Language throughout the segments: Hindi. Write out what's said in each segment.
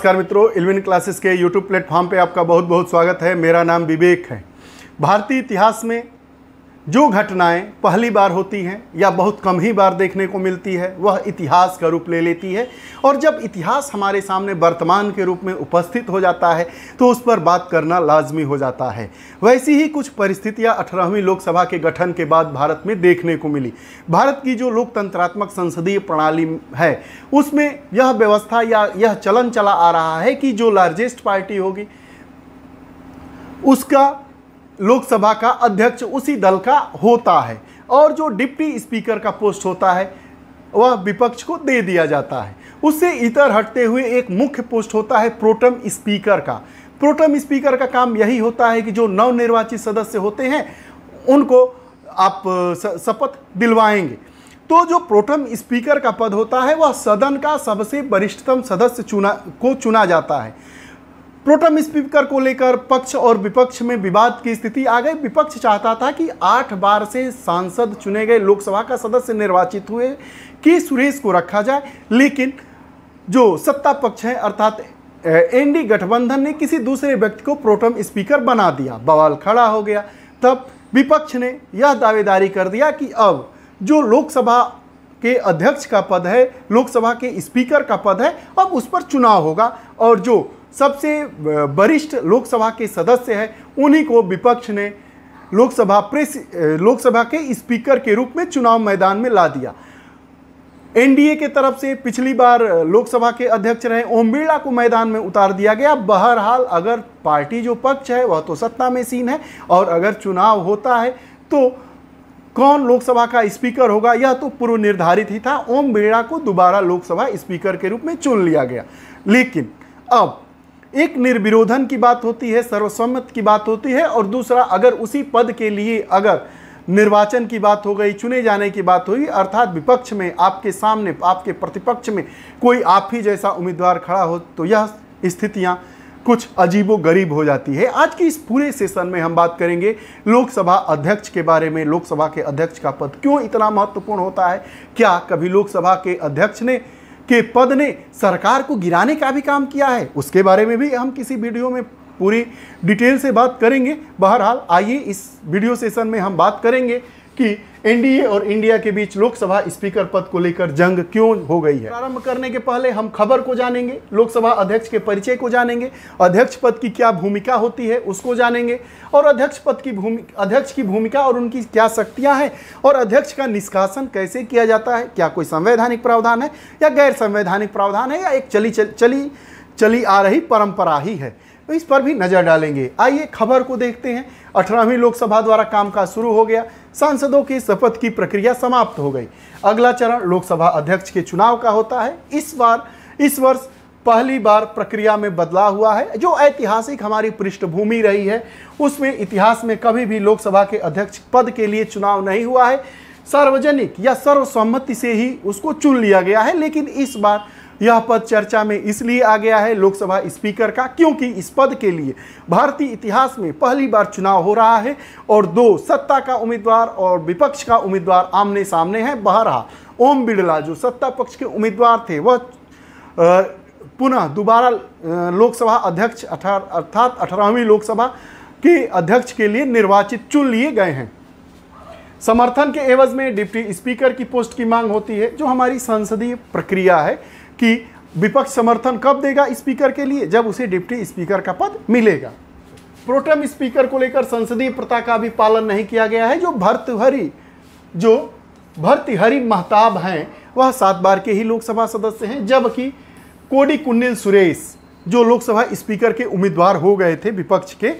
नमस्कार मित्रों इलेवन क्लासेस के यूट्यूब प्लेटफॉर्म पे आपका बहुत बहुत स्वागत है मेरा नाम विवेक है भारतीय इतिहास में जो घटनाएं पहली बार होती हैं या बहुत कम ही बार देखने को मिलती है वह इतिहास का रूप ले लेती है और जब इतिहास हमारे सामने वर्तमान के रूप में उपस्थित हो जाता है तो उस पर बात करना लाजमी हो जाता है वैसी ही कुछ परिस्थितियां अठारहवीं लोकसभा के गठन के बाद भारत में देखने को मिली भारत की जो लोकतंत्रात्मक संसदीय प्रणाली है उसमें यह व्यवस्था या यह चलन चला आ रहा है कि जो लार्जेस्ट पार्टी होगी उसका लोकसभा का अध्यक्ष उसी दल का होता है और जो डिप्टी स्पीकर का पोस्ट होता है वह विपक्ष को दे दिया जाता है उससे इतर हटते हुए एक मुख्य पोस्ट होता है प्रोटम स्पीकर का प्रोटम स्पीकर का काम यही होता है कि जो नवनिर्वाचित सदस्य होते हैं उनको आप शपथ दिलवाएंगे तो जो प्रोटम स्पीकर का पद होता है वह सदन का सबसे वरिष्ठतम सदस्य चुना को चुना जाता है प्रोटम स्पीकर को लेकर पक्ष और विपक्ष में विवाद की स्थिति आ गई विपक्ष चाहता था कि आठ बार से सांसद चुने गए लोकसभा का सदस्य निर्वाचित हुए कि सुरेश को रखा जाए लेकिन जो सत्ता पक्ष है अर्थात एनडी गठबंधन ने किसी दूसरे व्यक्ति को प्रोटम स्पीकर बना दिया बवाल खड़ा हो गया तब विपक्ष ने यह दावेदारी कर दिया कि अब जो लोकसभा के अध्यक्ष का पद है लोकसभा के स्पीकर का पद है अब उस पर चुनाव होगा और जो सबसे वरिष्ठ लोकसभा के सदस्य है उन्हीं को विपक्ष ने लोकसभा प्रेस लोकसभा के स्पीकर के रूप में चुनाव मैदान में ला दिया एनडीए के तरफ से पिछली बार लोकसभा के अध्यक्ष रहे ओम बिरला को मैदान में उतार दिया गया बहरहाल अगर पार्टी जो पक्ष है वह तो सत्ता में सीन है और अगर चुनाव होता है तो कौन लोकसभा का स्पीकर होगा यह तो पूर्व निर्धारित ही था ओम बिरला को दोबारा लोकसभा स्पीकर के रूप में चुन लिया गया लेकिन अब एक निर्विरोधन की बात होती है सर्वसम्मत की बात होती है और दूसरा अगर उसी पद के लिए अगर निर्वाचन की बात हो गई चुने जाने की बात हुई अर्थात विपक्ष में आपके सामने आपके प्रतिपक्ष में कोई आप ही जैसा उम्मीदवार खड़ा हो तो यह स्थितियाँ कुछ अजीबो गरीब हो जाती है आज की इस पूरे सेशन में हम बात करेंगे लोकसभा अध्यक्ष के बारे में लोकसभा के अध्यक्ष का पद क्यों इतना महत्वपूर्ण होता है क्या कभी लोकसभा के अध्यक्ष ने के पद ने सरकार को गिराने का भी काम किया है उसके बारे में भी हम किसी वीडियो में पूरी डिटेल से बात करेंगे बहरहाल आइए इस वीडियो सेशन में हम बात करेंगे कि एनडीए और इंडिया के बीच लोकसभा स्पीकर पद को लेकर जंग क्यों हो गई है प्रारंभ करने के पहले हम खबर को जानेंगे लोकसभा अध्यक्ष के परिचय को जानेंगे अध्यक्ष पद की क्या भूमिका होती है उसको जानेंगे और अध्यक्ष पद की भूमि अध्यक्ष की भूमिका और उनकी क्या शक्तियाँ हैं और अध्यक्ष का निष्कासन कैसे किया जाता है क्या कोई संवैधानिक प्रावधान है या गैर संवैधानिक प्रावधान है या एक चली चल, चली चली आ रही परंपरा ही है तो इस पर भी नज़र डालेंगे आइए खबर को देखते हैं अठारहवीं लोकसभा द्वारा कामकाज शुरू हो गया सांसदों की शपथ की प्रक्रिया समाप्त हो गई अगला चरण लोकसभा अध्यक्ष के चुनाव का होता है इस बार इस वर्ष पहली बार प्रक्रिया में बदलाव हुआ है जो ऐतिहासिक हमारी पृष्ठभूमि रही है उसमें इतिहास में कभी भी लोकसभा के अध्यक्ष पद के लिए चुनाव नहीं हुआ है सार्वजनिक या सर्वसम्मति से ही उसको चुन लिया गया है लेकिन इस बार यह पद चर्चा में इसलिए आ गया है लोकसभा स्पीकर का क्योंकि इस पद के लिए भारतीय इतिहास में पहली बार चुनाव हो रहा है और दो सत्ता का उम्मीदवार और विपक्ष का उम्मीदवार आमने सामने है बहरहा ओम बिड़ला जो सत्ता पक्ष के उम्मीदवार थे वह पुनः दोबारा लोकसभा अध्यक्ष अठार अर्थात अठारहवीं लोकसभा के अध्यक्ष के लिए निर्वाचित चुन लिए गए हैं समर्थन के एवज में डिप्टी स्पीकर की पोस्ट की मांग होती है जो हमारी संसदीय प्रक्रिया है कि विपक्ष समर्थन कब देगा स्पीकर के लिए जब उसे डिप्टी स्पीकर का पद मिलेगा प्रोटम स्पीकर को लेकर संसदीय प्रथा का भी पालन नहीं किया गया है जो भर्तहरी जो भर्तहरी महताब हैं वह सात बार के ही लोकसभा सदस्य हैं जबकि कोडी कुन्निल सुरेश जो लोकसभा स्पीकर के उम्मीदवार हो गए थे विपक्ष के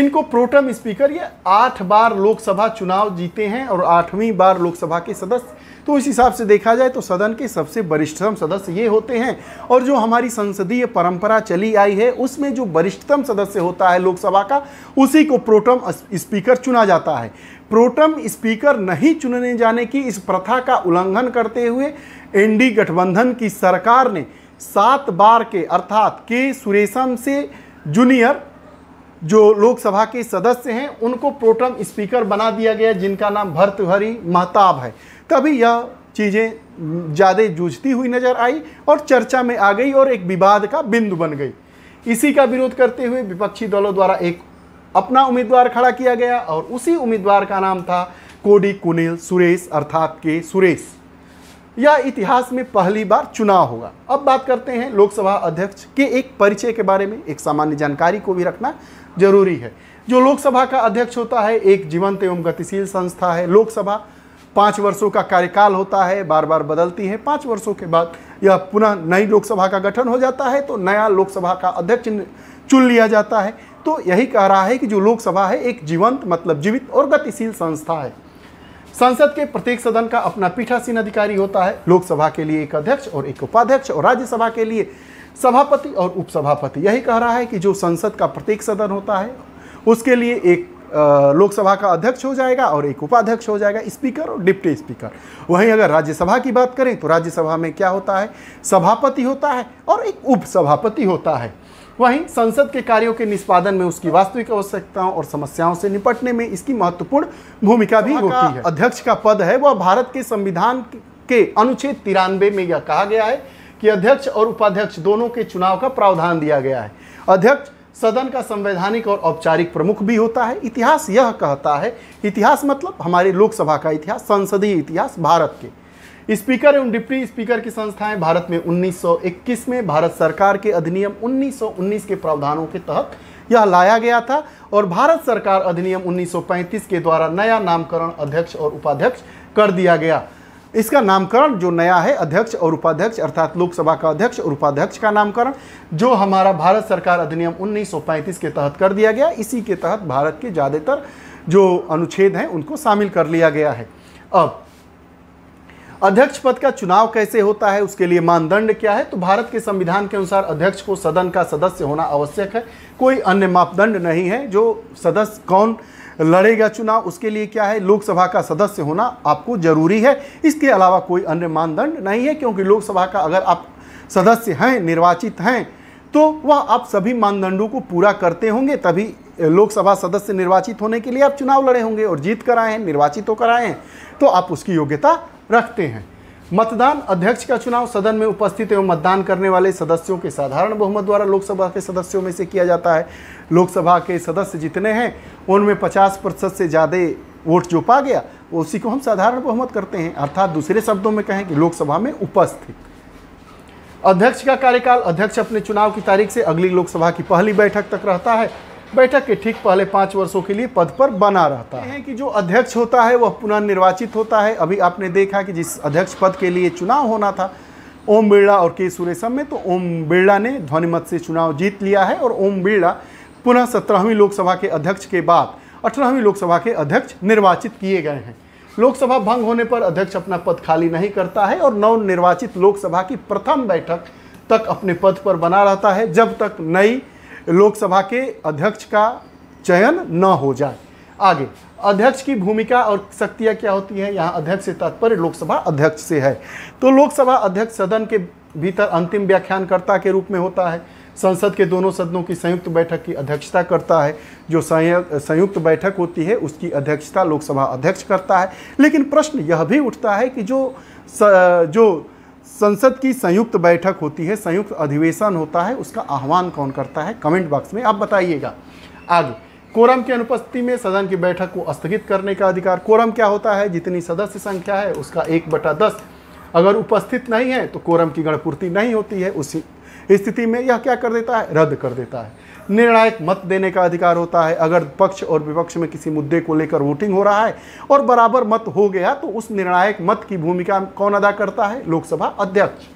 इनको प्रोटम स्पीकर ये आठ बार लोकसभा चुनाव जीते हैं और आठवीं बार लोकसभा के सदस्य तो इस हिसाब से देखा जाए तो सदन के सबसे वरिष्ठतम सदस्य ये होते हैं और जो हमारी संसदीय परंपरा चली आई है उसमें जो वरिष्ठतम सदस्य होता है लोकसभा का उसी को प्रोटम स्पीकर चुना जाता है प्रोटम स्पीकर नहीं चुनने जाने की इस प्रथा का उल्लंघन करते हुए एनडी गठबंधन की सरकार ने सात बार के अर्थात के सुरेशम से जूनियर जो लोकसभा के सदस्य हैं उनको प्रोटम स्पीकर बना दिया गया जिनका नाम भर्तहरी महताब है तभी यह चीज़ें ज़्यादा जूझती हुई नजर आई और चर्चा में आ गई और एक विवाद का बिंदु बन गई इसी का विरोध करते हुए विपक्षी दलों द्वारा एक अपना उम्मीदवार खड़ा किया गया और उसी उम्मीदवार का नाम था कोडी कुनिल सुरेश अर्थात के सुरेश यह इतिहास में पहली बार चुनाव होगा अब बात करते हैं लोकसभा अध्यक्ष के एक परिचय के बारे में एक सामान्य जानकारी को भी रखना जरूरी है जो लोकसभा का अध्यक्ष होता है एक जीवंत एवं गतिशील संस्था है लोकसभा पाँच वर्षों का कार्यकाल होता है बार बार बदलती है पाँच वर्षों के बाद यह पुनः नई लोकसभा का गठन हो जाता है तो नया लोकसभा का अध्यक्ष चुन लिया जाता है तो यही कह रहा है कि जो लोकसभा है एक जीवंत मतलब जीवित और गतिशील संस्था है संसद के प्रत्येक सदन का अपना पीठासीन अधिकारी होता है लोकसभा के लिए एक अध्यक्ष और एक उपाध्यक्ष और राज्यसभा के लिए सभापति और उपसभापति यही कह रहा है कि जो संसद का प्रत्येक सदन होता है उसके लिए एक लोकसभा का अध्यक्ष हो जाएगा और एक उपाध्यक्ष हो जाएगा स्पीकर और डिप्टी स्पीकर वहीं अगर राज्यसभा की बात करें तो राज्यसभा में क्या होता है सभापति होता है और एक उपसभापति होता है वहीं संसद के कार्यों के निष्पादन में उसकी वास्तविक आवश्यकताओं और समस्याओं से निपटने में इसकी महत्वपूर्ण भूमिका भी होती है अध्यक्ष का पद है वह भारत के संविधान के अनुच्छेद तिरानवे में यह कहा गया है कि अध्यक्ष और उपाध्यक्ष दोनों के चुनाव का प्रावधान दिया गया है अध्यक्ष सदन का संवैधानिक और औपचारिक प्रमुख भी होता है इतिहास यह कहता है इतिहास मतलब हमारे लोकसभा का इतिहास संसदीय इतिहास भारत के स्पीकर एवं डिप्टी स्पीकर की संस्थाएं भारत में 1921 में भारत सरकार के अधिनियम 1919 के प्रावधानों के तहत यह लाया गया था और भारत सरकार अधिनियम 1935 के द्वारा नया नामकरण अध्यक्ष और उपाध्यक्ष कर दिया गया इसका नामकरण जो नया है अध्यक्ष और उपाध्यक्ष अर्थात लोकसभा का अध्यक्ष और उपाध्यक्ष का नामकरण जो हमारा भारत सरकार अधिनियम 1935 के तहत कर दिया गया इसी के तहत भारत के ज़्यादातर जो अनुच्छेद हैं उनको शामिल कर लिया गया है अब अध्यक्ष पद का चुनाव कैसे होता है उसके लिए मानदंड क्या है तो भारत के संविधान के अनुसार अध्यक्ष को सदन का सदस्य होना आवश्यक है कोई अन्य मापदंड नहीं है जो सदस्य कौन लड़ेगा चुनाव उसके लिए क्या है लोकसभा का सदस्य होना आपको जरूरी है इसके अलावा कोई अन्य मानदंड नहीं है क्योंकि लोकसभा का अगर आप सदस्य हैं निर्वाचित हैं तो वह आप सभी मानदंडों को पूरा करते होंगे तभी लोकसभा सदस्य निर्वाचित होने के लिए आप चुनाव लड़े होंगे और जीत कर आए हैं निर्वाचित होकर आए हैं तो आप उसकी योग्यता रखते हैं मतदान अध्यक्ष का चुनाव सदन में उपस्थित एवं मतदान करने वाले सदस्यों के साधारण बहुमत द्वारा लोकसभा के सदस्यों में से किया जाता है लोकसभा के सदस्य जितने हैं उनमें 50 प्रतिशत से ज़्यादा वोट जो पा गया उसी को हम साधारण बहुमत करते हैं अर्थात दूसरे शब्दों में कहें कि लोकसभा में उपस्थित अध्यक्ष का कार्यकाल अध्यक्ष अपने चुनाव की तारीख से अगली लोकसभा की पहली बैठक तक रहता है बैठक के ठीक पहले पाँच वर्षों के लिए पद पर बना रहता है कि जो अध्यक्ष होता है वह पुनः निर्वाचित होता है अभी आपने देखा कि जिस अध्यक्ष पद के लिए चुनाव होना था ओम बिरला और के सुरेशम में तो ओम बिरला ने ध्वनिमत से चुनाव जीत लिया है और ओम बिरला पुनः सत्रहवीं लोकसभा के अध्यक्ष के बाद अठारहवीं लोकसभा के अध्यक्ष निर्वाचित किए गए हैं लोकसभा भंग होने पर अध्यक्ष अपना पद खाली नहीं करता है और नवनिर्वाचित लोकसभा की प्रथम बैठक तक अपने पद पर बना रहता है जब तक नई लोकसभा के अध्यक्ष का चयन न हो जाए आगे अध्यक्ष की भूमिका और शक्तियाँ क्या होती हैं यहाँ अध्यक्ष से तात्पर्य लोकसभा अध्यक्ष से है तो लोकसभा अध्यक्ष सदन के भीतर अंतिम व्याख्यानकर्ता के रूप में होता है संसद के दोनों सदनों की संयुक्त बैठक की अध्यक्षता करता है जो संयुक्त बैठक होती है उसकी अध्यक्षता लोकसभा अध्यक्ष करता है लेकिन प्रश्न यह भी उठता है कि जो स, जो संसद की संयुक्त बैठक होती है संयुक्त अधिवेशन होता है उसका आह्वान कौन करता है कमेंट बॉक्स में आप बताइएगा आगे कोरम की अनुपस्थिति में सदन की बैठक को स्थगित करने का अधिकार कोरम क्या होता है जितनी सदस्य संख्या है उसका एक बटा दस अगर उपस्थित नहीं है तो कोरम की गणपूर्ति नहीं होती है उस स्थिति में यह क्या कर देता है रद्द कर देता है निर्णायक मत देने का अधिकार होता है अगर पक्ष और विपक्ष में किसी मुद्दे को लेकर वोटिंग हो रहा है और बराबर मत हो गया तो उस निर्णायक मत की भूमिका कौन अदा करता है लोकसभा अध्यक्ष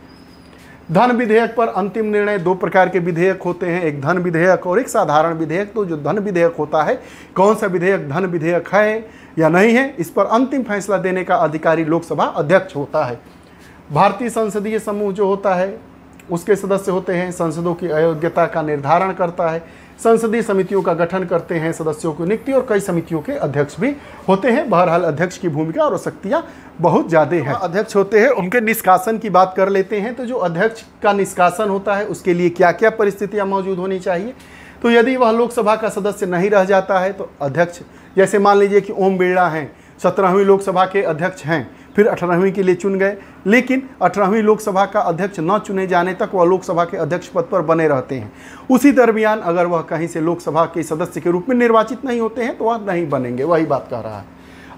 धन विधेयक पर अंतिम निर्णय दो प्रकार के विधेयक होते हैं एक धन विधेयक और एक साधारण विधेयक तो जो धन विधेयक होता है कौन सा विधेयक धन विधेयक है या नहीं है इस पर अंतिम फैसला देने का अधिकारी लोकसभा अध्यक्ष होता है भारतीय संसदीय समूह जो होता है उसके सदस्य होते हैं संसदों की अयोग्यता का निर्धारण करता है संसदीय समितियों का गठन करते हैं सदस्यों की नियुक्ति और कई समितियों के अध्यक्ष भी होते हैं बहरहाल अध्यक्ष की भूमिका और शक्तियाँ बहुत ज़्यादा हैं हाँ, अध्यक्ष होते हैं उनके निष्कासन की बात कर लेते हैं तो जो अध्यक्ष का निष्कासन होता है उसके लिए क्या क्या परिस्थितियाँ मौजूद होनी चाहिए तो यदि वह लोकसभा का सदस्य नहीं रह जाता है तो अध्यक्ष जैसे मान लीजिए कि ओम बिरला हैं सत्रहवीं लोकसभा के अध्यक्ष हैं फिर अठारहवीं के लिए चुन गए लेकिन अठारहवीं लोकसभा का अध्यक्ष न चुने जाने तक वह लोकसभा के अध्यक्ष पद पर बने रहते हैं उसी दरमियान अगर वह कहीं से लोकसभा के सदस्य के रूप में निर्वाचित नहीं होते हैं तो वह नहीं बनेंगे वही बात कह रहा है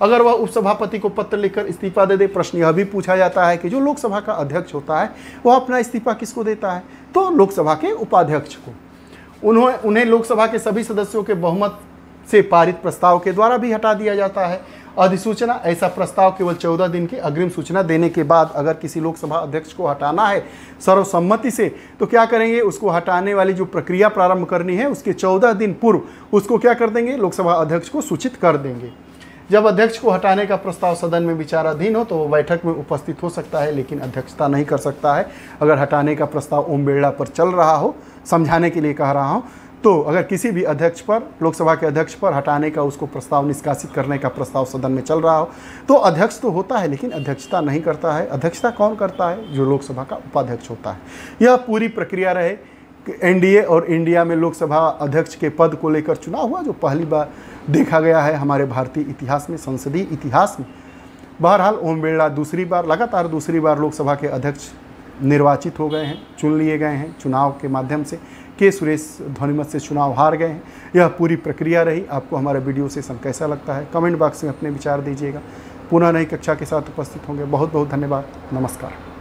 अगर वह उपसभापति को पत्र लिखकर इस्तीफा दे दे प्रश्न यह भी पूछा जाता है कि जो लोकसभा का अध्यक्ष होता है वह अपना इस्तीफा किसको देता है तो लोकसभा के उपाध्यक्ष को उन्होंने उन्हें लोकसभा के सभी सदस्यों के बहुमत से पारित प्रस्ताव के द्वारा भी हटा दिया जाता है अधिसूचना ऐसा प्रस्ताव केवल चौदह दिन की अग्रिम सूचना देने के बाद अगर किसी लोकसभा अध्यक्ष को हटाना है सर्वसम्मति से तो क्या करेंगे उसको हटाने वाली जो प्रक्रिया प्रारंभ करनी है उसके चौदह दिन पूर्व उसको क्या कर देंगे लोकसभा अध्यक्ष को सूचित कर देंगे जब अध्यक्ष को हटाने का प्रस्ताव सदन में विचाराधीन हो तो वो बैठक में उपस्थित हो सकता है लेकिन अध्यक्षता नहीं कर सकता है अगर हटाने का प्रस्ताव ओम बिरला पर चल रहा हो समझाने के लिए कह रहा हूँ तो अगर किसी भी अध्यक्ष पर लोकसभा के अध्यक्ष पर हटाने का उसको प्रस्ताव निष्कासित करने का प्रस्ताव सदन में चल रहा हो तो अध्यक्ष तो होता है लेकिन अध्यक्षता नहीं करता है अध्यक्षता कौन करता है जो लोकसभा का उपाध्यक्ष होता है यह पूरी प्रक्रिया रहे एनडीए और इंडिया में लोकसभा अध्यक्ष के पद को लेकर चुनाव हुआ जो पहली बार देखा गया है हमारे भारतीय इतिहास में संसदीय इतिहास में बहरहाल ओम बिरला दूसरी बार लगातार दूसरी बार लोकसभा के अध्यक्ष निर्वाचित हो गए हैं चुन लिए गए हैं चुनाव के माध्यम से के सुरेश ध्वनिमत से चुनाव हार गए हैं यह पूरी प्रक्रिया रही आपको हमारा वीडियो से सब कैसा लगता है कमेंट बॉक्स में अपने विचार दीजिएगा पुनः नई कक्षा के साथ उपस्थित होंगे बहुत बहुत धन्यवाद नमस्कार